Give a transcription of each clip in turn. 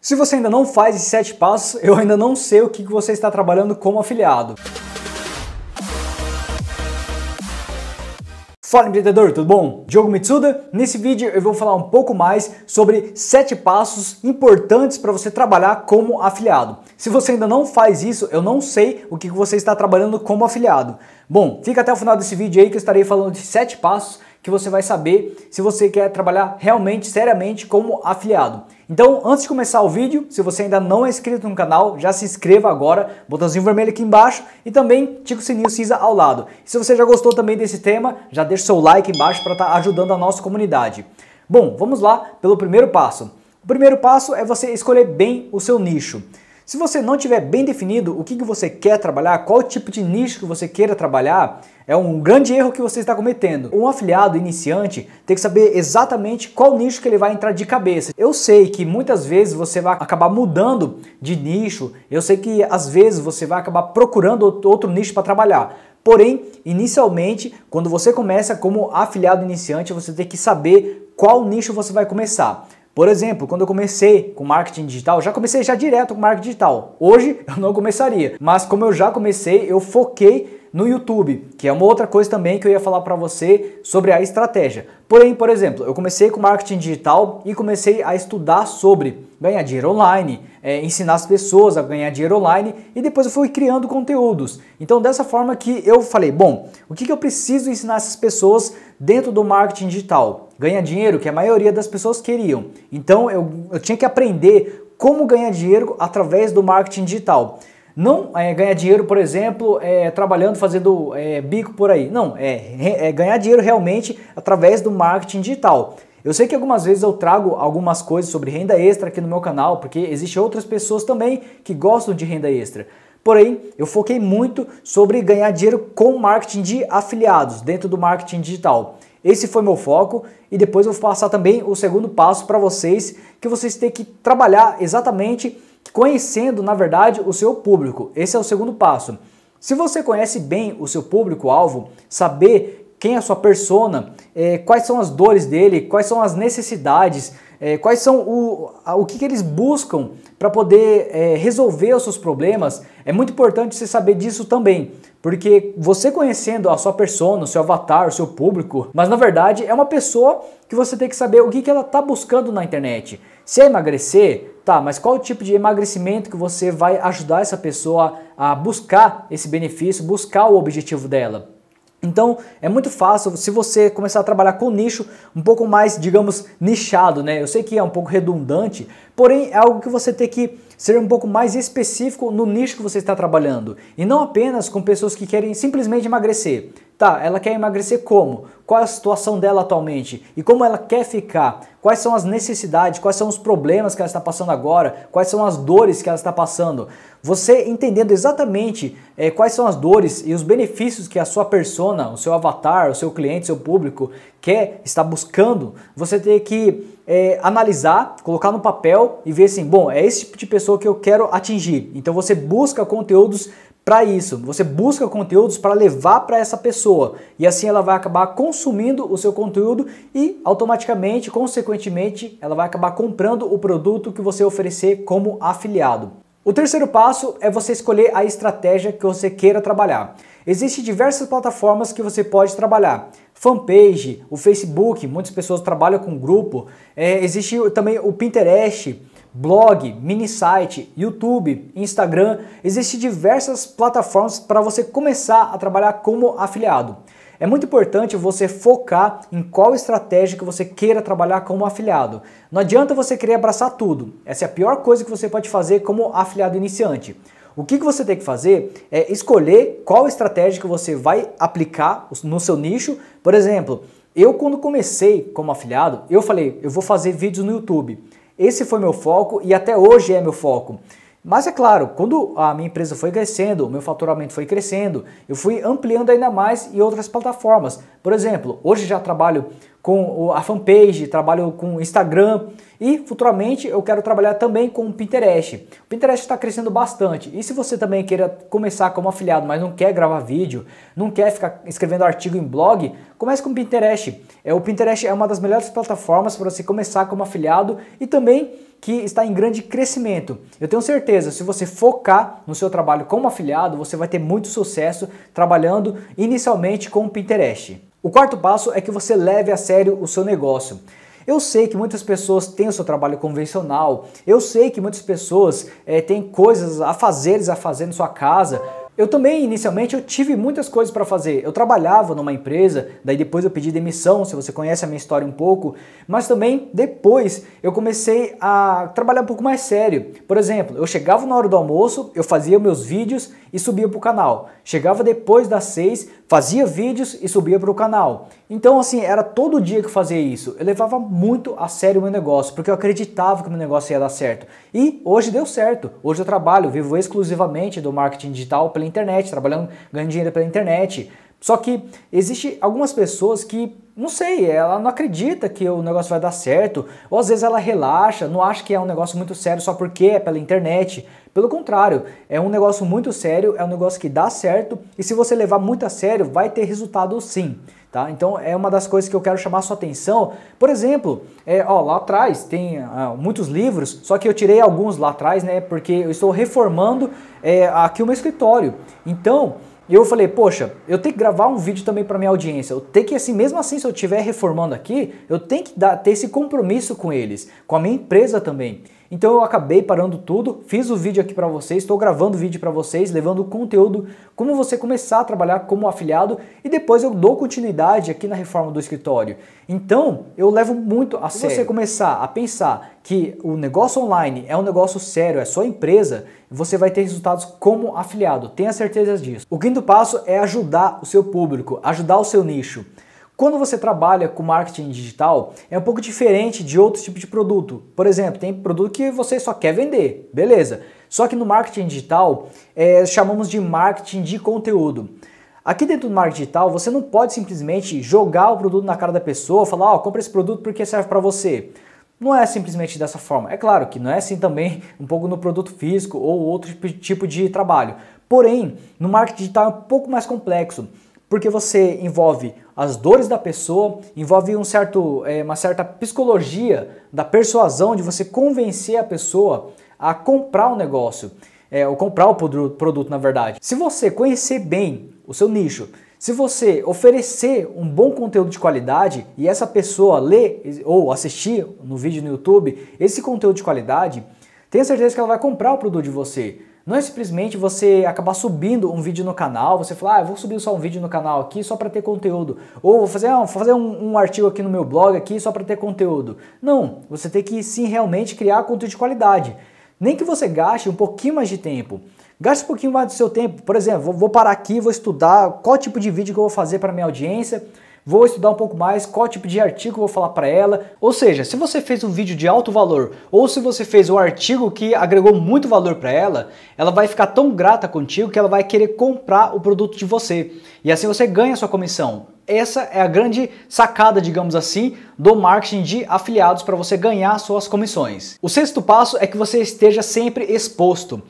Se você ainda não faz esses sete passos, eu ainda não sei o que você está trabalhando como afiliado. Fala empreendedor, tudo bom? Diogo Mitsuda. Nesse vídeo eu vou falar um pouco mais sobre sete passos importantes para você trabalhar como afiliado. Se você ainda não faz isso, eu não sei o que você está trabalhando como afiliado. Bom, fica até o final desse vídeo aí que eu estarei falando de sete passos que você vai saber se você quer trabalhar realmente, seriamente como afiliado. Então, antes de começar o vídeo, se você ainda não é inscrito no canal, já se inscreva agora, botãozinho vermelho aqui embaixo e também tica o sininho cinza ao lado. E se você já gostou também desse tema, já deixa seu like embaixo para estar tá ajudando a nossa comunidade. Bom, vamos lá pelo primeiro passo. O primeiro passo é você escolher bem o seu nicho. Se você não tiver bem definido o que, que você quer trabalhar, qual tipo de nicho que você queira trabalhar, é um grande erro que você está cometendo. Um afiliado iniciante tem que saber exatamente qual nicho que ele vai entrar de cabeça. Eu sei que muitas vezes você vai acabar mudando de nicho, eu sei que às vezes você vai acabar procurando outro nicho para trabalhar. Porém, inicialmente, quando você começa como afiliado iniciante, você tem que saber qual nicho você vai começar. Por exemplo, quando eu comecei com marketing digital, já comecei já direto com marketing digital. Hoje eu não começaria, mas como eu já comecei, eu foquei no YouTube, que é uma outra coisa também que eu ia falar para você sobre a estratégia. Porém, por exemplo, eu comecei com marketing digital e comecei a estudar sobre ganhar dinheiro online, é, ensinar as pessoas a ganhar dinheiro online e depois eu fui criando conteúdos. Então, dessa forma que eu falei, bom, o que, que eu preciso ensinar essas pessoas dentro do marketing digital? Ganhar dinheiro, que a maioria das pessoas queriam. Então eu, eu tinha que aprender como ganhar dinheiro através do marketing digital. Não é, ganhar dinheiro, por exemplo, é, trabalhando, fazendo é, bico por aí. Não, é, é ganhar dinheiro realmente através do marketing digital. Eu sei que algumas vezes eu trago algumas coisas sobre renda extra aqui no meu canal, porque existem outras pessoas também que gostam de renda extra. Porém, eu foquei muito sobre ganhar dinheiro com marketing de afiliados dentro do marketing digital. Esse foi meu foco e depois eu vou passar também o segundo passo para vocês, que vocês têm que trabalhar exatamente conhecendo, na verdade, o seu público. Esse é o segundo passo. Se você conhece bem o seu público-alvo, saber quem é a sua persona, é, quais são as dores dele, quais são as necessidades, é, quais são o, o que, que eles buscam para poder é, resolver os seus problemas? É muito importante você saber disso também, porque você conhecendo a sua persona, o seu avatar, o seu público, mas na verdade é uma pessoa que você tem que saber o que, que ela está buscando na internet. Se é emagrecer, tá, mas qual o tipo de emagrecimento que você vai ajudar essa pessoa a buscar esse benefício, buscar o objetivo dela? Então é muito fácil se você começar a trabalhar com nicho um pouco mais, digamos, nichado, né? Eu sei que é um pouco redundante, porém é algo que você tem que ser um pouco mais específico no nicho que você está trabalhando e não apenas com pessoas que querem simplesmente emagrecer. Tá, ela quer emagrecer como? Qual é a situação dela atualmente? E como ela quer ficar? Quais são as necessidades? Quais são os problemas que ela está passando agora? Quais são as dores que ela está passando? Você entendendo exatamente é, quais são as dores e os benefícios que a sua persona, o seu avatar, o seu cliente, o seu público quer, está buscando, você tem que é, analisar, colocar no papel e ver assim: bom, é esse tipo de pessoa que eu quero atingir. Então você busca conteúdos para isso. Você busca conteúdos para levar para essa pessoa e assim ela vai acabar consumindo o seu conteúdo e automaticamente, consequentemente, ela vai acabar comprando o produto que você oferecer como afiliado. O terceiro passo é você escolher a estratégia que você queira trabalhar. Existem diversas plataformas que você pode trabalhar. Fanpage, o Facebook, muitas pessoas trabalham com grupo. É, existe também o Pinterest, blog, mini site, YouTube, Instagram, existem diversas plataformas para você começar a trabalhar como afiliado. É muito importante você focar em qual estratégia que você queira trabalhar como afiliado. Não adianta você querer abraçar tudo. Essa é a pior coisa que você pode fazer como afiliado iniciante. O que, que você tem que fazer é escolher qual estratégia que você vai aplicar no seu nicho. Por exemplo, eu quando comecei como afiliado, eu falei, eu vou fazer vídeos no YouTube. Esse foi meu foco e até hoje é meu foco. Mas é claro, quando a minha empresa foi crescendo, o meu faturamento foi crescendo, eu fui ampliando ainda mais em outras plataformas. Por exemplo, hoje já trabalho com a fanpage, trabalho com Instagram e futuramente eu quero trabalhar também com o Pinterest. O Pinterest está crescendo bastante e se você também queira começar como afiliado, mas não quer gravar vídeo, não quer ficar escrevendo artigo em blog, comece com o Pinterest. É, o Pinterest é uma das melhores plataformas para você começar como afiliado e também que está em grande crescimento. Eu tenho certeza, se você focar no seu trabalho como afiliado, você vai ter muito sucesso trabalhando inicialmente com o Pinterest. O quarto passo é que você leve a sério o seu negócio. Eu sei que muitas pessoas têm o seu trabalho convencional, eu sei que muitas pessoas é, têm coisas a fazeres a fazer na sua casa, eu também, inicialmente, eu tive muitas coisas para fazer. Eu trabalhava numa empresa, daí depois eu pedi demissão, se você conhece a minha história um pouco, mas também depois eu comecei a trabalhar um pouco mais sério. Por exemplo, eu chegava na hora do almoço, eu fazia meus vídeos e subia para o canal. Chegava depois das seis, fazia vídeos e subia para o canal. Então, assim, era todo dia que eu fazia isso. Eu levava muito a sério o meu negócio, porque eu acreditava que o meu negócio ia dar certo. E hoje deu certo. Hoje eu trabalho, vivo exclusivamente do marketing digital, pela internet, trabalhando, ganhando dinheiro pela internet. Só que existe algumas pessoas que, não sei, ela não acredita que o negócio vai dar certo, ou às vezes ela relaxa, não acha que é um negócio muito sério só porque é pela internet. Pelo contrário, é um negócio muito sério, é um negócio que dá certo, e se você levar muito a sério, vai ter resultado sim. Tá? Então é uma das coisas que eu quero chamar sua atenção. Por exemplo, é, ó, lá atrás tem ah, muitos livros, só que eu tirei alguns lá atrás, né? Porque eu estou reformando é, aqui o meu escritório. Então eu falei, poxa, eu tenho que gravar um vídeo também para minha audiência. Eu tenho que, assim, mesmo assim, se eu estiver reformando aqui, eu tenho que dar, ter esse compromisso com eles, com a minha empresa também. Então eu acabei parando tudo, fiz o vídeo aqui para vocês, estou gravando vídeo para vocês, levando conteúdo como você começar a trabalhar como afiliado e depois eu dou continuidade aqui na reforma do escritório. Então eu levo muito a sério. Se você começar a pensar que o negócio online é um negócio sério, é sua empresa, você vai ter resultados como afiliado, tenha certeza disso. O quinto passo é ajudar o seu público, ajudar o seu nicho. Quando você trabalha com marketing digital, é um pouco diferente de outros tipos de produto. Por exemplo, tem produto que você só quer vender, beleza. Só que no marketing digital, é, chamamos de marketing de conteúdo. Aqui dentro do marketing digital, você não pode simplesmente jogar o produto na cara da pessoa, falar, ó, oh, compra esse produto porque serve para você. Não é simplesmente dessa forma. É claro que não é assim também um pouco no produto físico ou outro tipo, tipo de trabalho. Porém, no marketing digital é um pouco mais complexo, porque você envolve as dores da pessoa, envolve um certo, é, uma certa psicologia da persuasão de você convencer a pessoa a comprar o um negócio, é, ou comprar o produto na verdade. Se você conhecer bem o seu nicho, se você oferecer um bom conteúdo de qualidade e essa pessoa ler ou assistir no vídeo no YouTube esse conteúdo de qualidade, tenha certeza que ela vai comprar o produto de você. Não é simplesmente você acabar subindo um vídeo no canal, você falar, ah, vou subir só um vídeo no canal aqui só para ter conteúdo, ou vou fazer, ah, vou fazer um, um artigo aqui no meu blog aqui só para ter conteúdo. Não, você tem que sim realmente criar conteúdo de qualidade. Nem que você gaste um pouquinho mais de tempo. Gaste um pouquinho mais do seu tempo. Por exemplo, vou parar aqui, vou estudar qual tipo de vídeo que eu vou fazer para minha audiência vou estudar um pouco mais qual tipo de artigo vou falar para ela. Ou seja, se você fez um vídeo de alto valor ou se você fez um artigo que agregou muito valor para ela, ela vai ficar tão grata contigo que ela vai querer comprar o produto de você. E assim você ganha sua comissão. Essa é a grande sacada, digamos assim, do marketing de afiliados para você ganhar suas comissões. O sexto passo é que você esteja sempre exposto.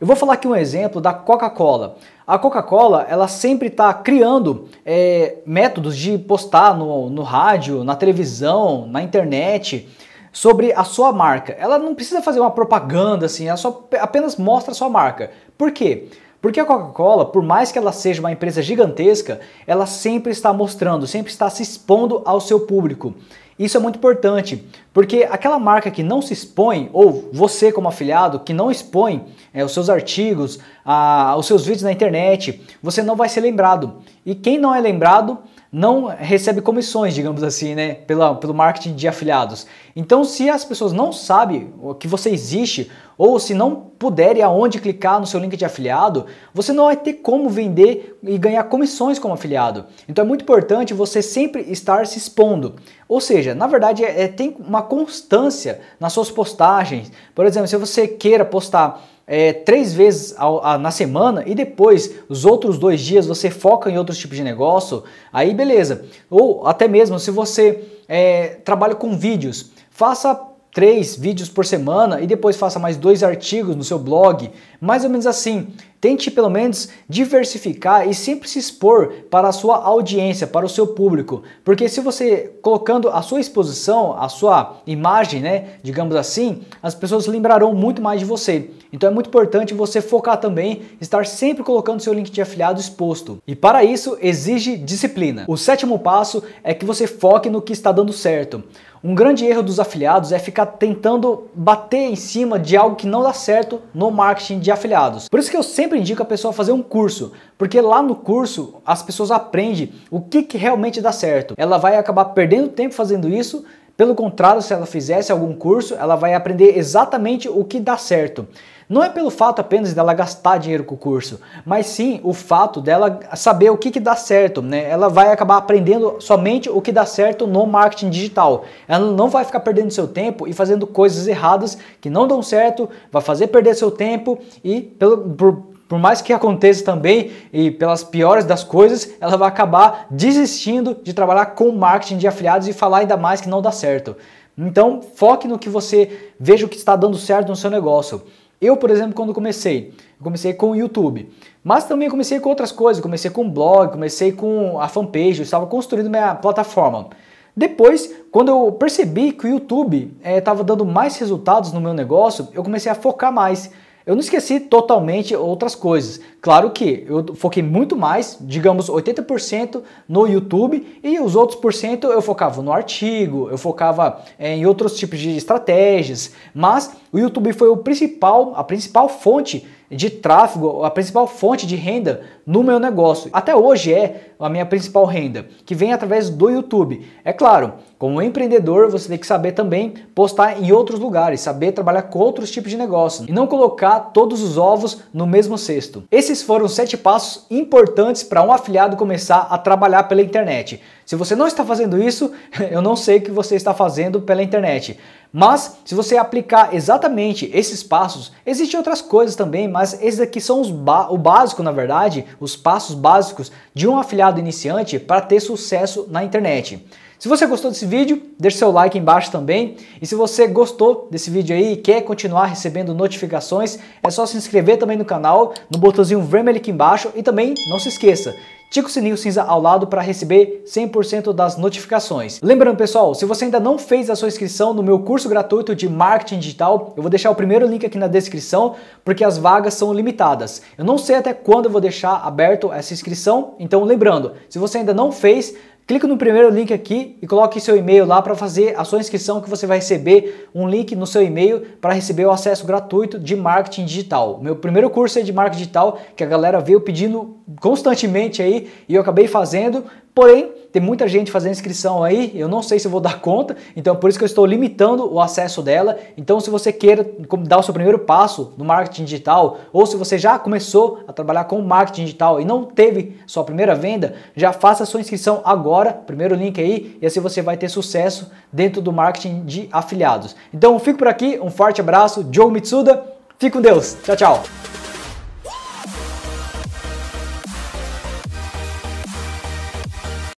Eu vou falar aqui um exemplo da Coca-Cola. A Coca-Cola ela sempre está criando é, métodos de postar no, no rádio, na televisão, na internet sobre a sua marca. Ela não precisa fazer uma propaganda assim, ela só apenas mostra a sua marca. Por quê? Porque a Coca-Cola, por mais que ela seja uma empresa gigantesca, ela sempre está mostrando, sempre está se expondo ao seu público. Isso é muito importante, porque aquela marca que não se expõe, ou você como afiliado, que não expõe é, os seus artigos, a, os seus vídeos na internet, você não vai ser lembrado. E quem não é lembrado não recebe comissões, digamos assim, né, pela, pelo marketing de afiliados. Então, se as pessoas não sabem que você existe, ou se não puder e aonde clicar no seu link de afiliado, você não vai ter como vender e ganhar comissões como afiliado. Então é muito importante você sempre estar se expondo. Ou seja, na verdade, é, é, tem uma constância nas suas postagens. Por exemplo, se você queira postar é, três vezes ao, a, na semana e depois os outros dois dias você foca em outros tipos de negócio, aí beleza. Ou até mesmo se você é, trabalha com vídeos, faça três vídeos por semana e depois faça mais dois artigos no seu blog. Mais ou menos assim. Tente pelo menos diversificar e sempre se expor para a sua audiência, para o seu público. Porque se você colocando a sua exposição, a sua imagem, né, digamos assim, as pessoas lembrarão muito mais de você. Então é muito importante você focar também, estar sempre colocando seu link de afiliado exposto. E para isso exige disciplina. O sétimo passo é que você foque no que está dando certo. Um grande erro dos afiliados é ficar tentando bater em cima de algo que não dá certo no marketing de afiliados. Por isso que eu sempre indico a pessoa fazer um curso, porque lá no curso as pessoas aprendem o que, que realmente dá certo. Ela vai acabar perdendo tempo fazendo isso pelo contrário, se ela fizesse algum curso, ela vai aprender exatamente o que dá certo. Não é pelo fato apenas dela gastar dinheiro com o curso, mas sim o fato dela saber o que, que dá certo. Né? Ela vai acabar aprendendo somente o que dá certo no marketing digital. Ela não vai ficar perdendo seu tempo e fazendo coisas erradas que não dão certo, vai fazer perder seu tempo e, pelo, por, por mais que aconteça também e pelas piores das coisas, ela vai acabar desistindo de trabalhar com marketing de afiliados e falar ainda mais que não dá certo. Então, foque no que você veja o que está dando certo no seu negócio. Eu, por exemplo, quando comecei, comecei com o YouTube, mas também comecei com outras coisas, comecei com blog, comecei com a fanpage, eu estava construindo minha plataforma. Depois, quando eu percebi que o YouTube estava eh, dando mais resultados no meu negócio, eu comecei a focar mais. Eu não esqueci totalmente outras coisas. Claro que eu foquei muito mais, digamos 80% no YouTube e os outros por cento eu focava no artigo, eu focava eh, em outros tipos de estratégias, mas o YouTube foi o principal, a principal fonte de tráfego, a principal fonte de renda no meu negócio. Até hoje é a minha principal renda, que vem através do YouTube. É claro, como empreendedor, você tem que saber também postar em outros lugares, saber trabalhar com outros tipos de negócio e não colocar todos os ovos no mesmo cesto. Esses foram sete passos importantes para um afiliado começar a trabalhar pela internet. Se você não está fazendo isso, eu não sei o que você está fazendo pela internet. Mas se você aplicar exatamente esses passos, existem outras coisas também, mas esses aqui são os o básico, na verdade, os passos básicos de um afiliado iniciante para ter sucesso na internet. Se você gostou desse vídeo, deixe seu like embaixo também. E se você gostou desse vídeo aí e quer continuar recebendo notificações, é só se inscrever também no canal, no botãozinho vermelho aqui embaixo e também não se esqueça, tica o sininho cinza ao lado para receber 100% das notificações. Lembrando, pessoal, se você ainda não fez a sua inscrição no meu curso gratuito de marketing digital, eu vou deixar o primeiro link aqui na descrição, porque as vagas são limitadas. Eu não sei até quando eu vou deixar aberto essa inscrição, então lembrando, se você ainda não fez, Clique no primeiro link aqui e coloque seu e-mail lá para fazer a sua inscrição que você vai receber um link no seu e-mail para receber o acesso gratuito de marketing digital. Meu primeiro curso é de marketing digital que a galera veio pedindo constantemente aí e eu acabei fazendo Porém, tem muita gente fazendo inscrição aí, eu não sei se vou dar conta, então é por isso que eu estou limitando o acesso dela. Então, se você queira dar o seu primeiro passo no marketing digital, ou se você já começou a trabalhar com marketing digital e não teve sua primeira venda, já faça sua inscrição agora, primeiro link aí, e assim você vai ter sucesso dentro do marketing de afiliados. Então, fico por aqui, um forte abraço, Joe Mitsuda, fique com Deus, tchau, tchau!